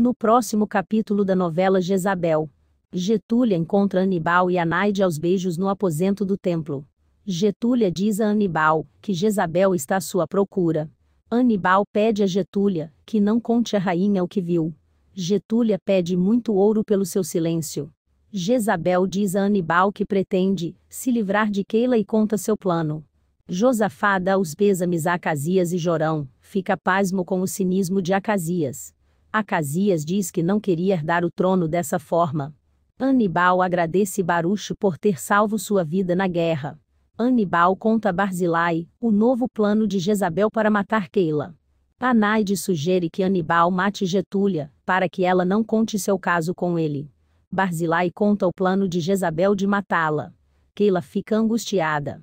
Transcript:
No próximo capítulo da novela Jezabel, Getúlia encontra Anibal e Anaide aos beijos no aposento do templo. Getúlia diz a Anibal que Jezabel está à sua procura. Anibal pede a Getúlia que não conte à rainha o que viu. Getúlia pede muito ouro pelo seu silêncio. Jezabel diz a Anibal que pretende se livrar de Keila e conta seu plano. Josafá dá os pêsames a Acasias e Jorão, fica pasmo com o cinismo de Acasias. Acasias diz que não queria herdar o trono dessa forma. Anibal agradece Baruch por ter salvo sua vida na guerra. Anibal conta a Barzilai o novo plano de Jezabel para matar Keila. Tanaide sugere que Anibal mate Getúlia, para que ela não conte seu caso com ele. Barzilai conta o plano de Jezabel de matá-la. Keila fica angustiada.